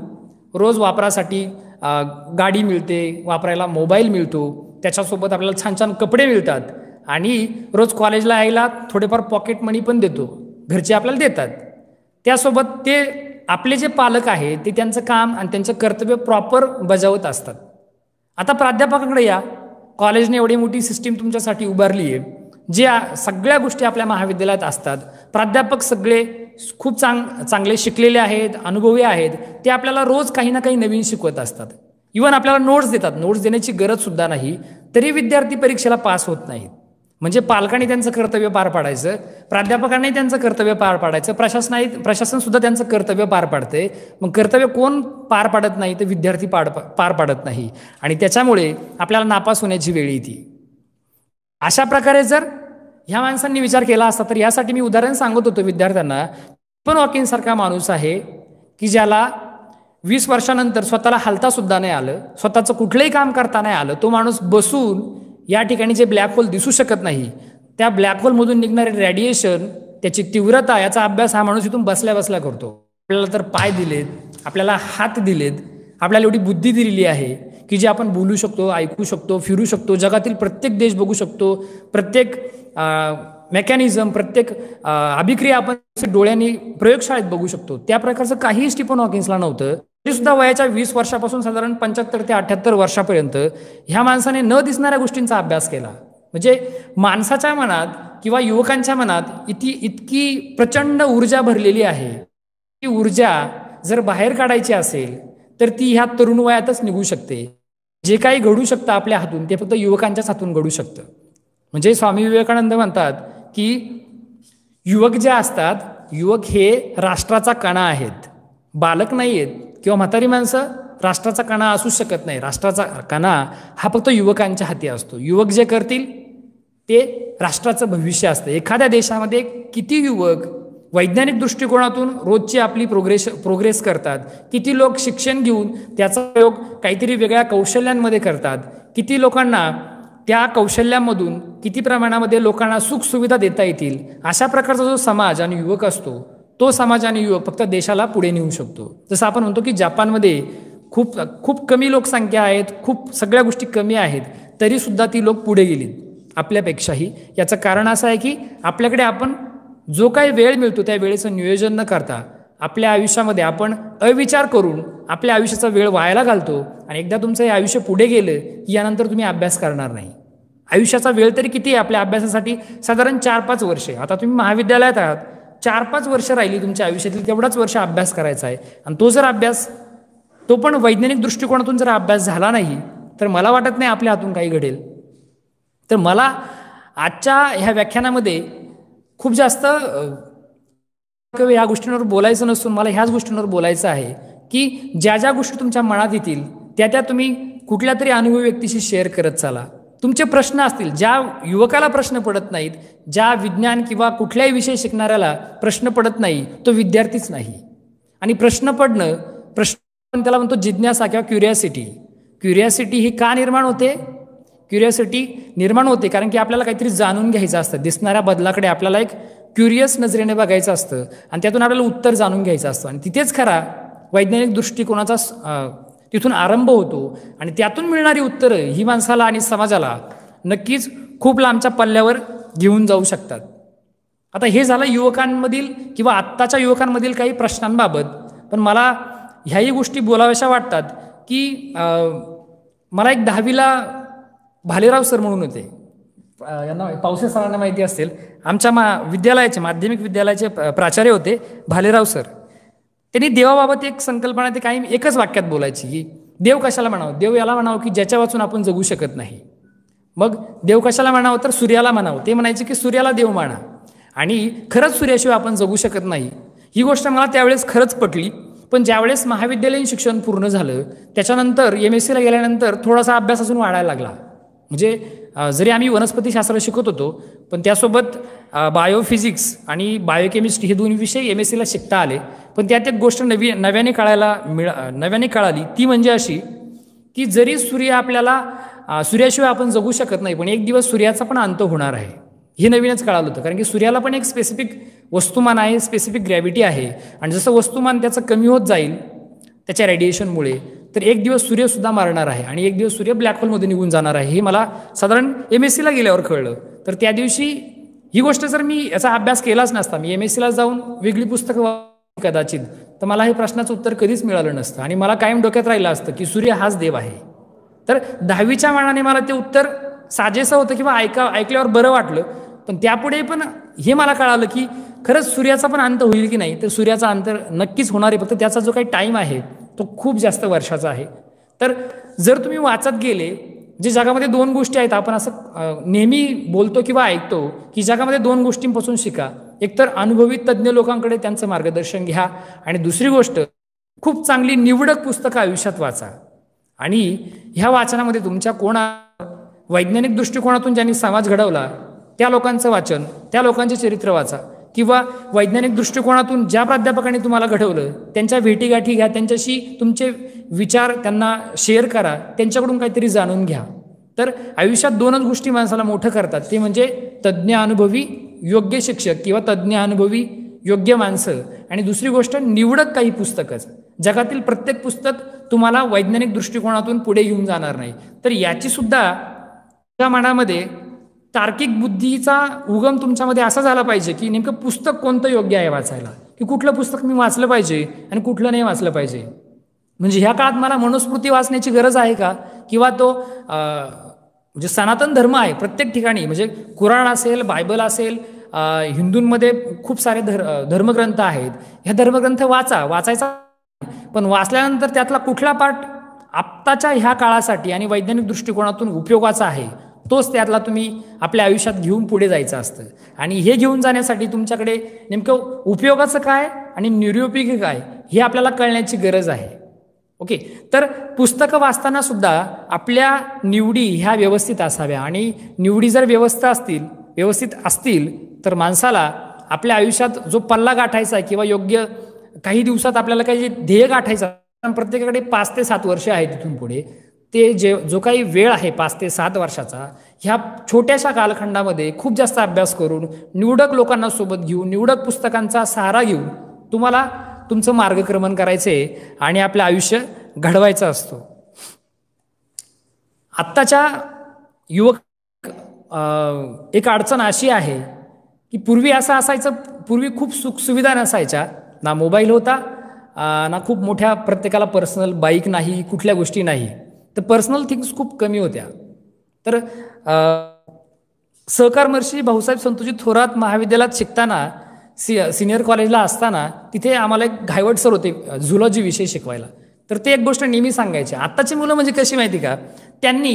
रोज वापरासाठी गाडी मिळते वापरायला मोबाईल मिळतो त्याच्यासोबत आपल्याला छान छान कपडे मिळतात आणि रोज कॉलेजला यायला थोडेफार पॉकेट मनी पण देतो घरचे आपल्याला देतात त्यासोबत ते आपले जे पालक आहे ते त्यांचं काम आणि त्यांचं कर्तव्य प्रॉपर बजावत असतात आता प्राध्यापकाकडे या कॉलेजने एवढी मोठी सिस्टीम तुमच्यासाठी उभारली आहे ज्या सगळ्या गोष्टी आपल्या महाविद्यालयात असतात प्राध्यापक सगळे खूप चांग चांगले शिकलेले आहेत अनुभवी आहेत ते आपल्याला रोज काही ना काही नवीन शिकवत असतात इवन आपल्याला नोट्स देतात नोट्स देण्याची गरजसुद्धा नाही तरी विद्यार्थी परीक्षेला पास होत नाहीत म्हणजे पालकांनी त्यांचं कर्तव्य पार पाडायचं प्राध्यापकांनी त्यांचं कर्तव्य पार पाडायचं प्रशासनाही प्रशासन सुद्धा त्यांचं कर्तव्य पार पाडते मग कर्तव्य कोण पार पाडत नाही तर विद्यार्थी पाड पार पाडत नाही आणि त्याच्यामुळे आपल्याला नापास होण्याची वेळ येते अशा प्रकारे जर ह्या माणसांनी विचार केला असता तर यासाठी मी उदाहरण सांगत होतो विद्यार्थ्यांना पण सारखा माणूस आहे की ज्याला वीस वर्षानंतर स्वतःला हालता सुद्धा नाही आलं स्वतःचं कुठलंही काम करता नाही आलं तो माणूस बसून या ठिकाणी जे ब्लॅक होल दिसू शकत नाही त्या ब्लॅक होलमधून निघणारे रेडिएशन त्याची तीव्रता याचा अभ्यास हा माणूस इथून बसल्या बसल्या करतो आपल्याला तर पाय दिलेत आपल्याला हात दिलेत आपल्याला एवढी बुद्धी दिलेली आहे की जे आपण बोलू शकतो ऐकू शकतो फिरू शकतो जगातील प्रत्येक देश बघू शकतो प्रत्येक मेकॅनिझम प्रत्येक अभिक्रिया आपण डोळ्यांनी प्रयोगशाळेत बघू शकतो त्या प्रकारचं काहीही स्टीफन हॉकिन्सला नव्हतं सुद्धा वयाच्या वीस वर्षापासून साधारण पंच्याहत्तर ते अठ्याहत्तर वर्षापर्यंत ह्या माणसाने न दिसणाऱ्या गोष्टींचा अभ्यास केला म्हणजे माणसाच्या मनात किंवा युवकांच्या मनात इतकी इतकी प्रचंड ऊर्जा भरलेली आहे ती ऊर्जा जर बाहेर काढायची असेल तर ती ह्या तरुण वयातच निघू शकते जे काही घडू शकतं आपल्या हातून ते फक्त युवकांच्याच हातून घडू शकतं म्हणजे स्वामी विवेकानंद म्हणतात की युवक जे असतात युवक हे राष्ट्राचा कणा आहेत बालक नाही आहेत किंवा म्हातारी माणसं राष्ट्राचा कणा असू शकत नाही राष्ट्राचा कणा हा फक्त युवकांच्या हाती असतो युवक जे करतील ते राष्ट्राचं भविष्य असतं एखाद्या देशामध्ये किती युवक वैज्ञानिक दृष्टिकोनातून रोजची आपली प्रोग्रेस प्रोग्रेस करतात किती लोक शिक्षण घेऊन त्याचा प्रयोग काहीतरी वेगळ्या कौशल्यांमध्ये करतात किती लोकांना त्या कौशल्यांमधून किती प्रमाणामध्ये लोकांना सुखसुविधा देता येतील अशा प्रकारचा जो समाज आणि युवक असतो तो समाज आणि युवक फक्त देशाला पुढे नेऊ शकतो जसं आपण म्हणतो की जपानमध्ये खूप खूप कमी लोकसंख्या आहेत खूप सगळ्या गोष्टी कमी आहेत तरीसुद्धा ती लोक पुढे गेली आपल्यापेक्षाही याचं कारण असं आहे की आपल्याकडे आपण जो काही वेळ मिळतो त्या वेळेचं नियोजन न करता आपल्या आयुष्यामध्ये आपण अविचार करून आपल्या आयुष्याचा वेळ व्हायला घालतो आणि एकदा तुमचं हे आयुष्य पुढे गेलं की यानंतर तुम्ही अभ्यास करणार नाही आयुष्याचा वेळ तरी किती आहे आपल्या अभ्यासासाठी साधारण चार पाच वर्षे आता तुम्ही महाविद्यालयात आहात चार पाच वर्ष राहिली तुमच्या आयुष्यातील तेवढाच वर्ष अभ्यास करायचा आहे आणि तो जर अभ्यास तो पण वैज्ञानिक दृष्टिकोनातून जर अभ्यास झाला नाही तर मला वाटत नाही आपल्या हातून काही घडेल तर मला आजच्या ह्या व्याख्यानामध्ये खूप जास्त या ह्या गोष्टींवर बोलायचं नसून मला ह्याच गोष्टींवर बोलायचं आहे की ज्या ज्या गोष्टी तुमच्या मनात येतील त्या त्या तुम्ही कुठल्या तरी अनुभवी व्यक्तीशी शेअर करत चाला तुमचे प्रश्न असतील ज्या युवकाला प्रश्न पडत नाहीत ज्या विज्ञान किंवा कुठल्याही विषय शिकणाऱ्याला प्रश्न पडत नाही तो विद्यार्थीच नाही आणि प्रश्न पडणं प्रश्न त्याला म्हणतो जिज्ञासा किंवा क्युरियासिटी क्युरियासिटी ही का निर्माण होते क्युरियासिटी निर्माण होते कारण की आपल्याला काहीतरी जाणून घ्यायचं असतं दिसणाऱ्या बदलाकडे आपल्याला एक क्युरियस नजरेने बघायचं असतं आणि त्यातून आपल्याला उत्तर जाणून घ्यायचं असतं आणि तिथेच खरा वैज्ञानिक दृष्टिकोनाचा तिथून आरंभ होतो आणि त्यातून मिळणारी उत्तरं ही माणसाला आणि समाजाला नक्कीच खूप लांबच्या पल्ल्यावर घेऊन जाऊ शकतात आता हे झालं युवकांमधील किंवा आत्ताच्या युवकांमधील काही प्रश्नांबाबत पण मला ह्याही गोष्टी बोलाव्याशा वाटतात की मला एक दहावीला भालेराव सर म्हणून होते यांना पावसे सरांना माहिती असेल आमच्या मा विद्यालयाचे माध्यमिक विद्यालयाचे प्राचार्य होते भालेराव सर त्यांनी देवाबाबत एक संकल्पना ते काही एकच वाक्यात बोलायची की देव कशाला म्हणावं देव याला म्हणावं की ज्याच्या वाचून आपण जगू शकत नाही मग देव कशाला म्हणावं तर सूर्याला म्हणावं ते म्हणायचे की सूर्याला देव म्हणा आणि खरंच सूर्याशिवाय आपण जगू शकत नाही ही गोष्ट मला त्यावेळेस खरंच पटली पण ज्यावेळेस महाविद्यालयीन शिक्षण पूर्ण झालं त्याच्यानंतर एम एस सीला गेल्यानंतर थोडासा अभ्यास अजून वाढायला लागला म्हणजे जरी आम्ही वनस्पतीशास्त्र शिकत होतो पण त्यासोबत बायोफिजिक्स आणि बायोकेमिस्ट्री हे दोन विषय एम एस सीला शिकता आले पण त्यात एक गोष्ट नवी नव्याने कळायला मिळा नव्याने कळाली ती म्हणजे अशी की जरी सूर्य आपल्याला सूर्याशिवाय आपण जगू शकत नाही पण एक दिवस सूर्याचा पण अंत होणार आहे हे नवीनच कळालं होतं कारण की सूर्याला पण एक स्पेसिफिक वस्तुमान आहे स्पेसिफिक ग्रॅव्हिटी आहे आणि जसं वस्तुमान त्याचं कमी होत जाईल त्याच्या रेडिएशनमुळे तर एक दिवस सूर्यसुद्धा मारणार आहे आणि एक दिवस सूर्य ब्लॅक होलमध्ये निघून जाणार आहे हे मला साधारण एम एस सीला गेल्यावर कळलं तर त्या दिवशी ही गोष्ट जर मी याचा अभ्यास केलाच नसता मी एम एस सीला जाऊन वेगळी पुस्तकं कदाचित तर मला हे प्रश्नाचं उत्तर कधीच मिळालं नसतं आणि मला कायम डोक्यात राहिलं असतं की सूर्य हाच देव आहे तर दहावीच्या मानाने मला ते उत्तर साजेसं होतं किंवा ऐका ऐकल्यावर बरं वाटलं पण त्यापुढे पण हे मला कळालं की खरंच सूर्याचा पण अंत होईल की नाही तर सूर्याचा अंत नक्कीच होणार आहे फक्त त्याचा जो काही टाईम आहे तो खूप जास्त वर्षाचा आहे तर जर तुम्ही वाचत गेले जे जगामध्ये दोन गोष्टी आहेत आपण असं नेहमी बोलतो किंवा ऐकतो की जगामध्ये दोन गोष्टींपासून शिका एकतर अनुभवी तज्ज्ञ लोकांकडे त्यांचं मार्गदर्शन घ्या आणि दुसरी गोष्ट खूप चांगली निवडक पुस्तकं आयुष्यात वाचा आणि ह्या वाचनामध्ये तुमच्या कोणा वैज्ञानिक दृष्टिकोनातून ज्यांनी समाज घडवला त्या लोकांचं वाचन त्या लोकांचे चरित्र वाचा किंवा वैज्ञानिक दृष्टिकोनातून ज्या प्राध्यापकांनी तुम्हाला घडवलं त्यांच्या भेटीगाठी घ्या त्यांच्याशी तुमचे विचार त्यांना शेअर करा त्यांच्याकडून काहीतरी जाणून घ्या तर आयुष्यात दोनच गोष्टी माणसाला मोठं करतात ते म्हणजे तज्ज्ञ अनुभवी योग्य शिक्षक किंवा तज्ज्ञ अनुभवी योग्य माणसं आणि दुसरी गोष्ट निवडक काही पुस्तकच जगातील प्रत्येक पुस्तक तुम्हाला वैज्ञानिक दृष्टिकोनातून पुढे घेऊन जाणार नाही तर याची सुद्धा त्या मनामध्ये तार्किक बुद्धीचा उगम तुमच्यामध्ये असा झाला पाहिजे की नेमकं पुस्तक कोणतं योग्य आहे वाचायला की कुठलं पुस्तक मी वाचलं पाहिजे आणि कुठलं नाही वाचलं पाहिजे म्हणजे ह्या काळात मला मनुस्मृती वाचण्याची गरज आहे का किंवा तो म्हणजे सनातन धर्म आहे प्रत्येक ठिकाणी म्हणजे कुराण असेल बायबल असेल हिंदूंमध्ये खूप सारे धर धर्मग्रंथ आहेत ह्या धर्मग्रंथ वाचा वाचायचा पण वाचल्यानंतर त्यातला कुठला पाठ आत्ताच्या ह्या काळासाठी आणि वैज्ञानिक दृष्टिकोनातून उपयोगाचा आहे तोच त्यातला तुम्ही आपल्या आयुष्यात घेऊन पुढे जायचं असतं आणि हे घेऊन जाण्यासाठी तुमच्याकडे नेमकं उपयोगाचं काय आणि निरुपयोगी काय हे आपल्याला कळण्याची गरज आहे ओके तर पुस्तकं वाचताना सुद्धा आपल्या निवडी ह्या व्यवस्थित असाव्या आणि निवडी जर व्यवस्था असतील व्यवस्थित असतील तर माणसाला आपल्या आयुष्यात जो पल्ला गाठायचा किंवा योग्य काही दिवसात आपल्याला काही ध्येय गाठायचा प्रत्येकाकडे पाच ते सात वर्षे आहे तिथून पुढे ते जे जो काही वेळ आहे पाच ते सात वर्षाचा ह्या छोट्याशा कालखंडामध्ये खूप जास्त अभ्यास करून निवडक लोकांना सोबत घेऊन निवडक पुस्तकांचा सहारा घेऊन तुम्हाला तुमचं मार्गक्रमण करायचं आहे आणि आपलं आयुष्य घडवायचं असतो आत्ताच्या युवक एक अडचण अशी आहे की पूर्वी असं असायचं पूर्वी खूप सुखसुविधा नसायच्या ना मोबाईल होता ना खूप मोठ्या प्रत्येकाला पर्सनल बाईक नाही कुठल्या गोष्टी नाही तर पर्सनल थिंग्स खूप कमी होत्या तर सहकारमर्षी भाऊसाहेब संतोजी थोरात महाविद्यालयात शिकताना सि सिनियर कॉलेजला असताना तिथे आम्हाला एक घायवट सर होते झुलॉजी विषय शिकवायला तर ते एक गोष्ट नेहमी सांगायची आत्ताची मुलं म्हणजे कशी माहिती का त्यांनी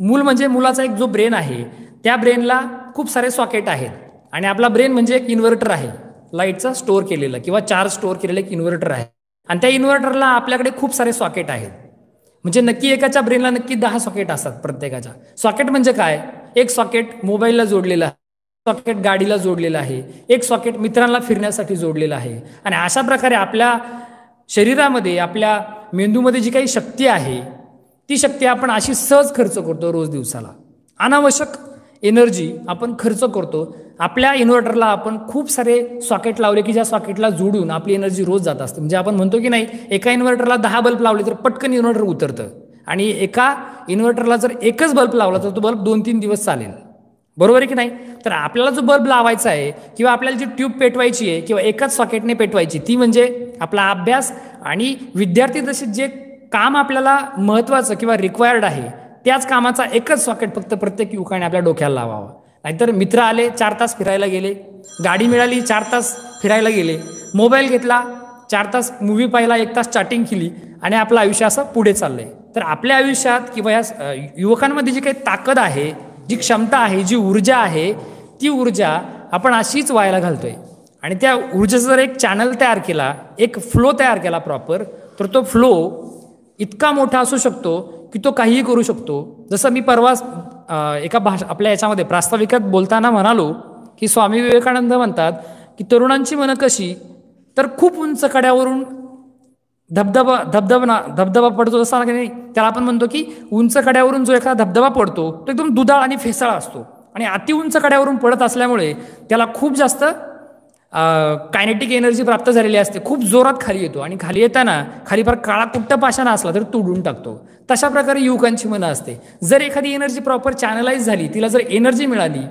मूल म्हणजे मुलाचा एक जो ब्रेन आहे त्या ब्रेनला खूप सारे सॉकेट आहेत आणि आपला ब्रेन म्हणजे एक इन्व्हर्टर आहे लाईटचा स्टोअर केलेला किंवा चार्ज स्टोअर केलेलं एक इन्व्हर्टर आहे आणि त्या इन्व्हर्टरला आपल्याकडे खूप सारे सॉकेट आहेत म्हणजे नक्की एकाच्या ब्रेनला नक्की दहा सॉकेट असतात प्रत्येकाच्या सॉकेट म्हणजे काय एक सॉकेट मोबाईलला जोडलेलं सॉकेट गाडीला जोडलेलं आहे एक सॉकेट मित्रांना फिरण्यासाठी जोडलेलं आहे आणि अशा प्रकारे आपल्या शरीरामध्ये आपल्या मेंदूमध्ये जी काही शक्ती आहे ती शक्ती आपण अशी सहज खर्च करतो रोज दिवसाला अनावश्यक एनर्जी आपण खर्च करतो आपल्या इन्व्हर्टरला आपण खूप सारे सॉकेट लावले की ज्या सॉकेटला जोडून आपली एनर्जी रोज जात असते म्हणजे आपण म्हणतो की नाही एका इन्व्हर्टरला दहा बल्ब लावले तर पटकन इन्व्हर्टर उतरतं आणि एका इन्व्हर्टरला जर एकच बल्ब लावला तर तो बल्ब दोन तीन दिवस चालेल बरोबर आहे की नाही तर आपल्याला जो बल्ब लावायचा आहे किंवा आपल्याला जी ट्यूब पेटवायची आहे किंवा एकाच सॉकेटने पेटवायची ती म्हणजे आपला अभ्यास आणि विद्यार्थी जसे जे काम आपल्याला महत्त्वाचं किंवा रिक्वायर्ड आहे त्याच कामाचा एकच सॉकेट फक्त प्रत्येक युवकाने आपल्या डोक्याला लावावा नाहीतर मित्र आले चार तास फिरायला गेले गाडी मिळाली चार तास फिरायला गेले मोबाईल घेतला चार तास मूवी पाहिला एक तास चॅटिंग केली आणि आपलं आयुष्य असं पुढे चाललंय तर आपल्या आयुष्यात किंवा या युवकांमध्ये जी काही ताकद आहे जी क्षमता आहे जी ऊर्जा आहे ती ऊर्जा आपण अशीच व्हायला घालतोय आणि त्या ऊर्जेचा जर एक चॅनल तयार केला एक फ्लो तयार केला प्रॉपर तर तो फ्लो इतका मोठा असू शकतो की तो काहीही करू शकतो जसं मी परवास एका भाषा आपल्या याच्यामध्ये प्रास्ताविकात बोलताना म्हणालो की स्वामी विवेकानंद म्हणतात की तरुणांची मनं कशी तर खूप उंच कड्यावरून धबधबा धबधबना धबधबा पडतो जसा की नाही त्याला आपण म्हणतो की उंच कड्यावरून जो एखादा धबधबा पडतो तो एकदम दुधाळ आणि फेसाळ असतो आणि अति उंच कड्यावरून पडत असल्यामुळे त्याला खूप जास्त कायनेटिक एनर्जी प्राप्त झालेली असते खूप जोरात खाली येतो आणि खाली येताना खाली फार काळा कुट्ट पाशाना असला तर तुडून टाकतो तशा प्रकारे युवकांची मनं असते जर एखादी एनर्जी प्रॉपर चॅनलाइज झाली तिला जर एनर्जी मिळाली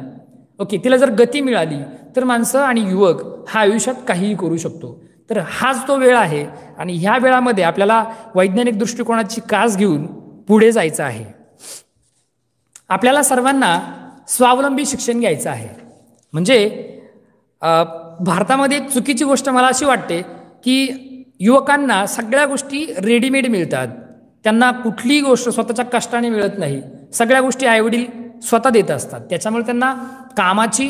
ओके तिला जर गती मिळाली तर माणसं आणि युवक हा आयुष्यात काहीही करू शकतो तर हाच तो वेळ आहे आणि ह्या वेळामध्ये आपल्याला वैज्ञानिक दृष्टिकोनाची कास घेऊन पुढे जायचं आहे आपल्याला सर्वांना स्वावलंबी शिक्षण घ्यायचं आहे म्हणजे भारतामध्ये एक चुकीची गोष्ट मला अशी वाटते की युवकांना सगळ्या गोष्टी रेडीमेड मिळतात त्यांना कुठलीही गोष्ट स्वतःच्या कष्टाने मिळत नाही सगळ्या गोष्टी आईवडील स्वतः देत असतात त्याच्यामुळे त्यांना कामाची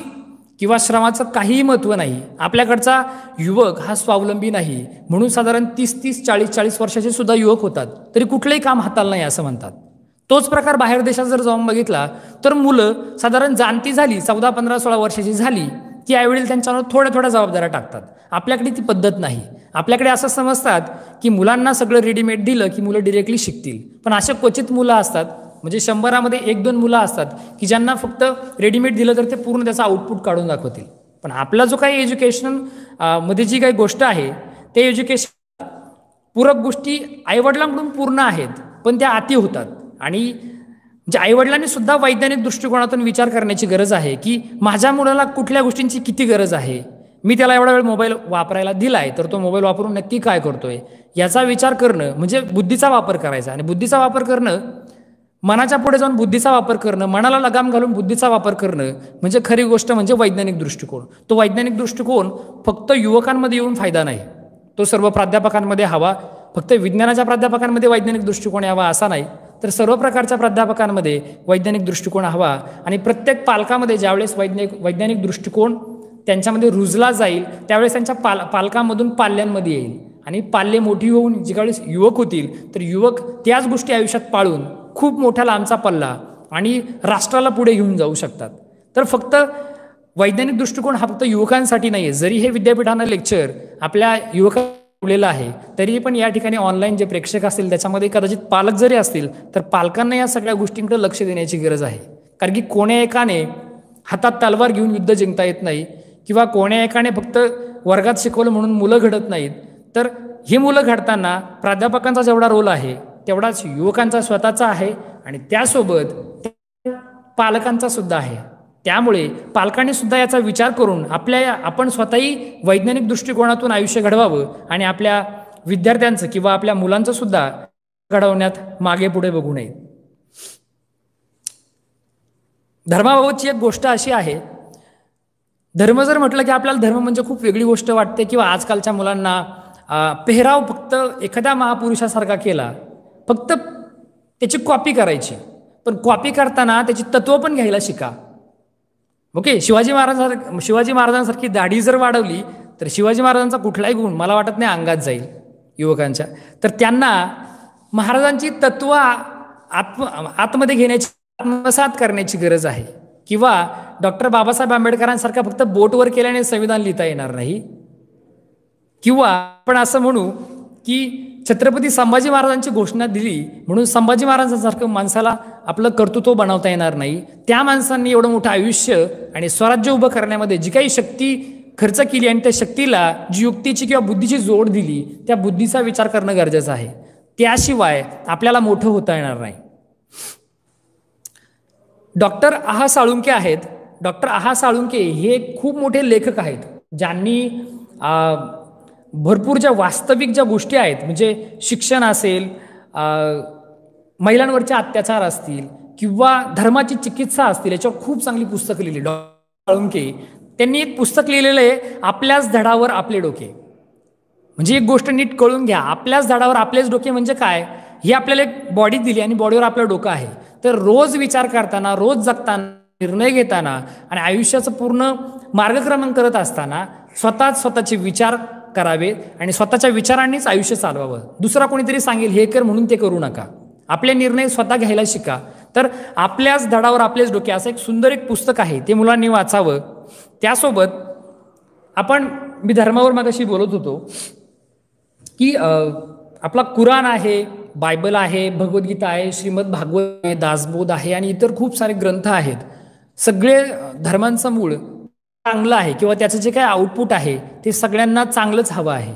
किंवा श्रमाचं काहीही महत्त्व नाही आपल्याकडचा युवक हा स्वावलंबी नाही म्हणून साधारण तीस तीस चाळीस चाळीस वर्षाचे सुद्धा युवक होतात तरी कुठलंही काम हाताल नाही असं म्हणतात तोच प्रकार बाहेर देशात जर जाऊन बघितला तर मुलं साधारण जाणती झाली चौदा पंधरा सोळा वर्षाची झाली की यावेळी त्यांच्यावर थोड्या थोड्या जबाबदाऱ्या टाकतात आपल्याकडे ती पद्धत नाही आपल्याकडे असं समजतात की मुलांना सगळं रेडीमेड दिलं की मुलं डिरेक्टली शिकतील पण असे क्वचित मुलं असतात म्हणजे शंभरामध्ये एक दोन मुलं असतात की ज्यांना फक्त रेडीमेड दिलं तर ते पूर्ण त्याचा आउटपुट काढून दाखवतील पण आपला जो काही एज्युकेशन मध्ये जी काही गोष्ट आहे ते एज्युकेशन पूरक गोष्टी आईवडिलांकडून पूर्ण आहेत पण त्या अति होतात आणि म्हणजे आईवडिलांनी सुद्धा वैज्ञानिक दृष्टिकोनातून विचार करण्याची गरज आहे की माझ्या मुलाला कुठल्या गोष्टींची किती गरज आहे मी त्याला एवढा वेळ मोबाईल वापरायला दिलाय तर तो मोबाईल वापरून नक्की काय करतोय याचा विचार करणं म्हणजे बुद्धीचा वापर करायचा आणि बुद्धीचा वापर करणं मनाच्या पुढे जाऊन बुद्धीचा वापर करणं मनाला लगाम घालून बुद्धीचा वापर करणं म्हणजे खरी गोष्ट म्हणजे वैज्ञानिक दृष्टिकोन तो वैज्ञानिक दृष्टिकोन फक्त युवकांमध्ये येऊन फायदा नाही तो सर्व प्राध्यापकांमध्ये हवा फक्त विज्ञानाच्या प्राध्यापकांमध्ये वैज्ञानिक दृष्टिकोन यावा असा नाही तर सर्व प्रकारच्या प्राध्यापकांमध्ये वैज्ञानिक दृष्टिकोन हवा आणि प्रत्येक पालकामध्ये ज्यावेळेस वैज्ञानिक वैज्ञानिक दृष्टिकोन त्यांच्यामध्ये रुजला जाईल त्यावेळेस त्यांच्या पाल पालकांमधून पाल्यांमध्ये येईल आणि पाल्ये मोठी होऊन ज्यावेळेस युवक होतील तर युवक त्याच गोष्टी आयुष्यात पाळून खूप मोठा लांबचा पल्ला आणि राष्ट्राला पुढे घेऊन जाऊ शकतात तर फक्त वैज्ञानिक दृष्टिकोन हा फक्त युवकांसाठी नाही आहे जरी हे विद्यापीठानं लेक्चर आपल्या युवका आहे तरी पण या ठिकाणी ऑनलाईन जे प्रेक्षक असतील त्याच्यामध्ये कदाचित पालक जरी असतील तर पालकांना या सगळ्या गोष्टींकडे लक्ष देण्याची गरज आहे कारण की कोण्या एकाने हातात तलवार घेऊन युद्ध जिंकता येत नाही किंवा कोण्या एकाने फक्त वर्गात शिकवलं म्हणून मुलं घडत नाहीत तर ही मुलं घडताना प्राध्यापकांचा जेवढा रोल आहे तेवढाच युवकांचा स्वतःचा आहे आणि त्यासोबत पालकांचा सुद्धा आहे त्यामुळे पालकांनी सुद्धा याचा विचार करून आपल्या आपण स्वतःही वैज्ञानिक दृष्टिकोनातून आयुष्य घडवावं आणि आपल्या विद्यार्थ्यांचं किंवा आपल्या मुलांचं सुद्धा घडवण्यात मागे पुढे बघू नये धर्माबाबतची एक गोष्ट अशी आहे धर्म जर म्हटलं की आपल्याला धर्म म्हणजे खूप वेगळी गोष्ट वाटते किंवा आजकालच्या मुलांना पेहराव फक्त एखाद्या महापुरुषासारखा केला फक्त त्याची कॉपी करायची पण कॉपी करताना त्याची तत्व पण घ्यायला शिका ओके शिवाजी महाराजांसारखी शिवाजी महाराजांसारखी दाढी जर वाढवली तर शिवाजी महाराजांचा कुठलाही गुण मला वाटत नाही अंगात जाईल युवकांच्या तर त्यांना महाराजांची तत्व आत्म आतमध्ये घेण्याची आत्मसात करण्याची गरज आहे किंवा डॉक्टर बाबासाहेब आंबेडकरांसारखा फक्त बोटवर केल्याने संविधान लिहिता येणार नाही किंवा आपण असं म्हणू की छत्रपती संभाजी महाराजांची घोषणा दिली म्हणून संभाजी महाराजांसारखं माणसाला आपलं कर्तृत्व बनवता येणार नाही त्या माणसांनी एवढं मोठं आयुष्य आणि स्वराज्य उभं करण्यामध्ये जी काही शक्ती खर्च केली आणि त्या शक्तीला जी युक्तीची किंवा बुद्धीची जोड दिली त्या बुद्धीचा विचार करणं गरजेचं आहे त्याशिवाय आपल्याला मोठं होता येणार नाही डॉक्टर आहा साळुंके आहेत डॉक्टर आहा साळुंके हे खूप मोठे लेखक आहेत ज्यांनी भरपूर ज्या वास्तविक ज्या गोष्टी आहेत म्हणजे शिक्षण असेल महिलांवरचे अत्याचार असतील किंवा धर्माची चिकित्सा असतील याच्यावर खूप चांगली पुस्तक लिहिली डॉ त्यांनी एक पुस्तक लिहिलेलं आहे आपल्याच धडावर आपले डोके म्हणजे एक गोष्ट नीट कळून घ्या आपल्याच धडावर आपलेच डोके म्हणजे काय हे आपल्याला एक बॉडी दिली आणि बॉडीवर आपलं डोकं आहे तर रोज विचार करताना रोज जगताना निर्णय घेताना आणि आयुष्याचं पूर्ण मार्गक्रमण करत असताना स्वतःच स्वतःचे विचार करावे आणि स्वतःच्या विचारांनीच आयुष्य चालवावं दुसरा कोणीतरी सांगेल हे कर म्हणून ते करू नका आपले निर्णय स्वतः घ्यायला शिका तर आपल्याच धडावर आपलेच डोके असं एक सुंदर एक पुस्तक आहे ते मुलांनी वाचावं त्यासोबत आपण मी धर्मावर मग बोलत होतो की आपला कुराण आहे बायबल आहे भगवद्गीता आहे श्रीमद भागवत आहे दासबोध आहे आणि इतर खूप सारे ग्रंथ आहेत सगळे धर्मांचं मूळ चांगलं आहे किंवा त्याचं जे काही आउटपुट आहे ते सगळ्यांना चांगलंच हवं आहे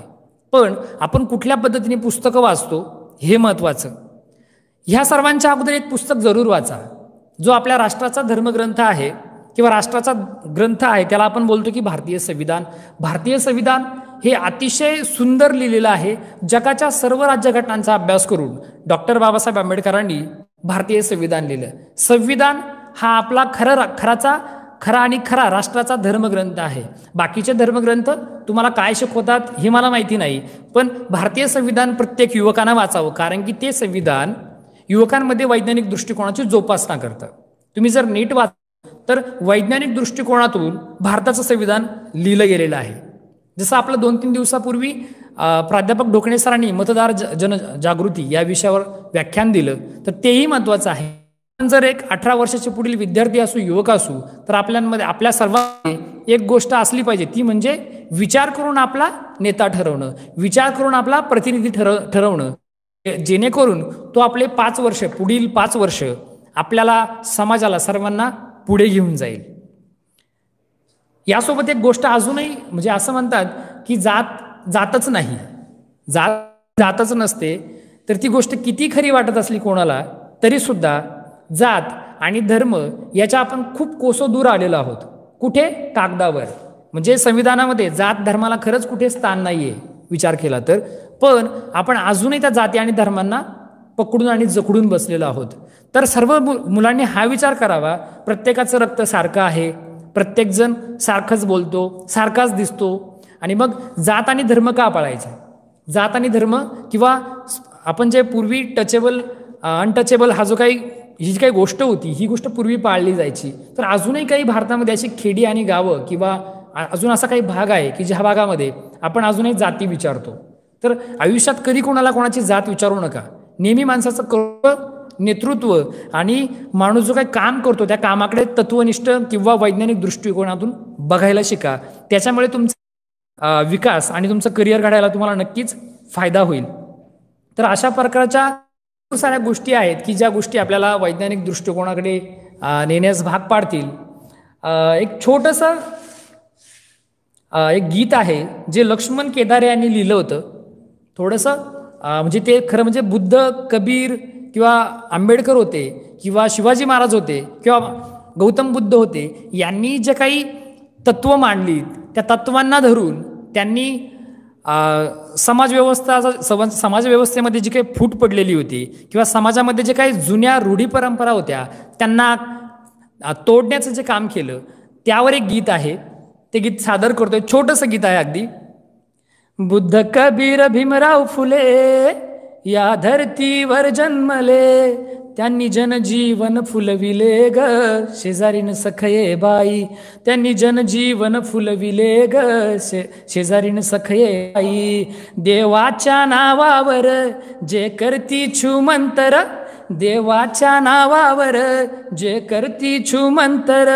पण आपण कुठल्या पद्धतीने पुस्तकं वाचतो हे महत्त्वाचं ह्या सर्वांच्या अगोदर एक पुस्तक जरूर वाचा जो आपल्या राष्ट्राचा धर्मग्रंथ आहे किंवा राष्ट्राचा ग्रंथ आहे त्याला आपण बोलतो की भारतीय संविधान भारतीय संविधान हे अतिशय सुंदर लिहिलेलं आहे जगाच्या सर्व राज्यघटनांचा अभ्यास करून डॉक्टर बाबासाहेब आंबेडकरांनी भारतीय संविधान लिहिलं संविधान हा आपला खरं खराचा खरा आणि खरा राष्ट्राचा धर्मग्रंथ आहे बाकीचे धर्मग्रंथ तुम्हाला काय शिकवतात हे मला माहिती नाही पण भारतीय संविधान प्रत्येक युवकांना वाचावं कारण की ते संविधान युवकांमध्ये वैज्ञानिक दृष्टिकोनाची जोपासना करतं तुम्ही जर नीट वाच तर वैज्ञानिक दृष्टिकोनातून भारताचं संविधान लिहिलं गेलेलं आहे जसं आपलं दोन तीन दिवसापूर्वी प्राध्यापक ढोकणे सरांनी मतदार ज जनजागृती या विषयावर व्याख्यान दिलं तर तेही महत्त्वाचं आहे जर एक अठरा वर्षाचे पुढील विद्यार्थी असू युवक असू तर आपल्यामध्ये आपल्या सर्वांमध्ये एक गोष्ट असली पाहिजे ती म्हणजे विचार करून आपला नेता ठरवणं विचार करून आपला प्रतिनिधी ठर ठरवणं जेणेकरून तो आपले पाच वर्ष पुढील पाच वर्ष आपल्याला समाजाला सर्वांना पुढे घेऊन जाईल यासोबत एक गोष्ट अजूनही म्हणजे असं म्हणतात की जात जातच नाही जात जातच नसते तर ती गोष्ट किती खरी वाटत असली कोणाला तरी सुद्धा जात आणि धर्म याच्या आपण खूप कोसो दूर आलेलो आहोत कुठे कागदावर म्हणजे संविधानामध्ये जात धर्माला खरंच कुठे स्थान नाही आहे विचार केला तर पण आपण अजूनही त्या जाती आणि धर्मांना पकडून आणि जखडून बसलेलो आहोत तर सर्व मुलांनी हा विचार करावा प्रत्येकाचं रक्त सारखं आहे प्रत्येकजण सारखंच बोलतो सारखाच दिसतो आणि मग जात आणि धर्म का पाळायचा जात आणि धर्म किंवा आपण जे पूर्वी टचेबल अनटचेबल हा जो काही ही जी काही गोष्ट होती ही गोष्ट पूर्वी पाळली जायची तर अजूनही काही भारतामध्ये अशी खेडी आणि गावं किंवा अजून असा काही भाग आहे की ज्या भागामध्ये आपण अजूनही जाती विचारतो तर आयुष्यात कधी कोणाला कोणाची जात विचारू नका नेहमी माणसाचं कळ नेतृत्व आणि माणूस जो काही काम करतो त्या कामाकडे तत्वनिष्ठ किंवा वैज्ञानिक दृष्टिकोनातून बघायला शिका त्याच्यामुळे तुमचा विकास आणि तुमचं करिअर घडायला तुम्हाला नक्कीच फायदा होईल तर अशा प्रकारच्या खूप साऱ्या गोष्टी आहेत की ज्या गोष्टी आपल्याला वैज्ञानिक दृष्टिकोनाकडे नेण्यास भाग पाडतील एक छोटंसं एक गीत आहे जे लक्ष्मण केदारे यांनी लिहिलं होतं थोडंसं म्हणजे ते खरं म्हणजे बुद्ध कबीर किंवा आंबेडकर होते किंवा शिवाजी महाराज होते किंवा गौतम बुद्ध होते यांनी जे काही तत्त्व मांडलीत त्या तत्वांना धरून त्यांनी समाजव्यवस्था समाज समाजव्यवस्थेमध्ये जी काही फूट पडलेली होती किंवा समाजामध्ये जे काही जुन्या रूढी परंपरा होत्या त्यांना तोडण्याचं जे काम केलं त्यावर एक गीत आहे ते गीत सादर करतोय छोटंसं गीत आहे अगदी बुद्ध कबीर भीमराव फुले या धरतीवर जन्मले त्यांनी जनजीवन फुलविले ग शेजारीन सखये बाई त्यांनी जनजीवन फुलविले ग शे शेजारीन सखये बाई देवाच्या नावावर जे करती छुमंतर देवाच्या नावावर जे करती छुमंतर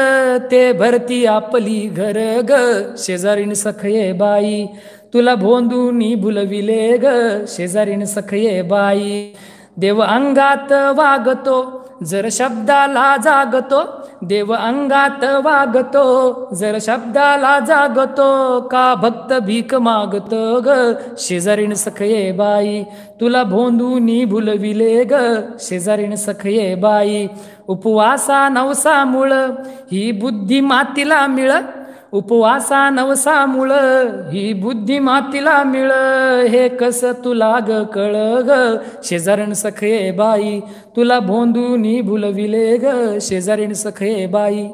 ते भरती आपली घर ग शेजारीन सखये बाई तुला भोंदूनी भुलविले ग शेजारीण सखये बाई देव अंगात वागतो जर शब्दाला जागतो देव अंगात वागतो जर शब्दाला जागतो का भक्त भीक मागत ग शेजारीण सखये बाई तुला भोंदूनी भुलविले ग शेजारीण सखये बाई उपवासा मुळ ही बुद्धी मातीला मिळ उपवासा नवसा मुळ ही बुद्धी मातीला मिळ हे कस तुला ग कळ ग शेजारण सखे बाई तुला भोंदूनी भुलविले ग शेजारीण सखे बाई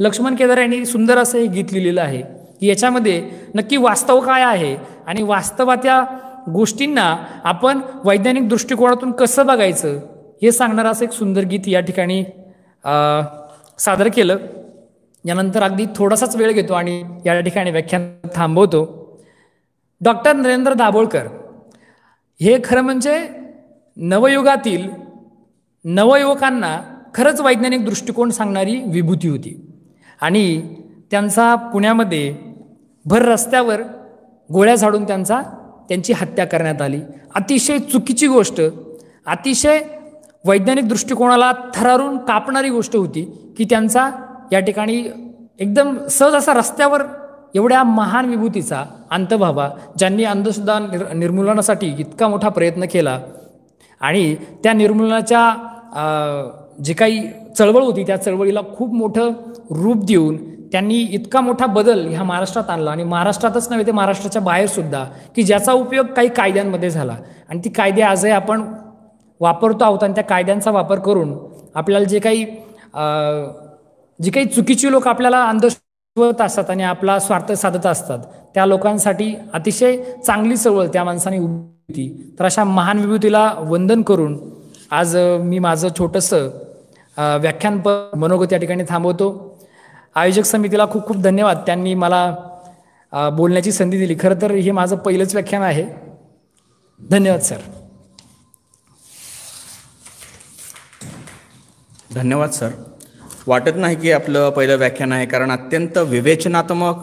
लक्ष्मण केदार यांनी सुंदर असं हे गीत लिहिलेलं आहे की याच्यामध्ये नक्की वास्तव काय आहे आणि वास्तवात्या गोष्टींना आपण वैज्ञानिक दृष्टिकोनातून कसं बघायचं हे सांगणारं असं एक सुंदर गीत या ठिकाणी सादर केलं यानंतर अगदी थोडासाच वेळ घेतो आणि या ठिकाणी व्याख्यान थांबवतो डॉक्टर नरेंद्र दाभोळकर हे खरं म्हणजे नवयुगातील नवयुवकांना खरंच वैज्ञानिक दृष्टिकोन सांगणारी विभूती होती आणि त्यांचा पुण्यामध्ये भर रस्त्यावर गोळ्या झाडून त्यांचा त्यांची हत्या करण्यात आली अतिशय चुकीची गोष्ट अतिशय वैज्ञानिक दृष्टिकोनाला थरारून कापणारी गोष्ट होती की त्यांचा त्या ठिकाणी एकदम सहज असा रस्त्यावर एवढ्या महान विभूतीचा अंत व्हावा ज्यांनी अंधश्रद्धा निर् निर्मूलनासाठी इतका मोठा प्रयत्न केला आणि त्या निर्मूलनाच्या जी काही चळवळ होती त्या चळवळीला खूप मोठं रूप देऊन त्यांनी इतका मोठा बदल ह्या महाराष्ट्रात आणला आणि महाराष्ट्रातच नव्हे ते महाराष्ट्राच्या बाहेरसुद्धा की ज्याचा उपयोग काही कायद्यांमध्ये झाला आणि ती कायदे आजही आपण वापरतो आहोत आणि त्या कायद्यांचा वापर करून आपल्याला जे काही जी काही चुकीची लोक आपल्याला अंधश्वत असतात आणि आपला स्वार्थ साधत असतात त्या लोकांसाठी अतिशय चांगली चळवळ त्या माणसाने उभी होती तर अशा महान विभूतीला वंदन करून आज मी माझं छोटंसं व्याख्यान मनोगत या ठिकाणी थांबवतो आयोजक समितीला खूप खूप धन्यवाद त्यांनी मला बोलण्याची संधी दिली खरं तर हे माझं पहिलंच व्याख्यान आहे धन्यवाद सर धन्यवाद सर वाटत नाही की आपलं पहिलं व्याख्यान आहे कारण अत्यंत विवेचनात्मक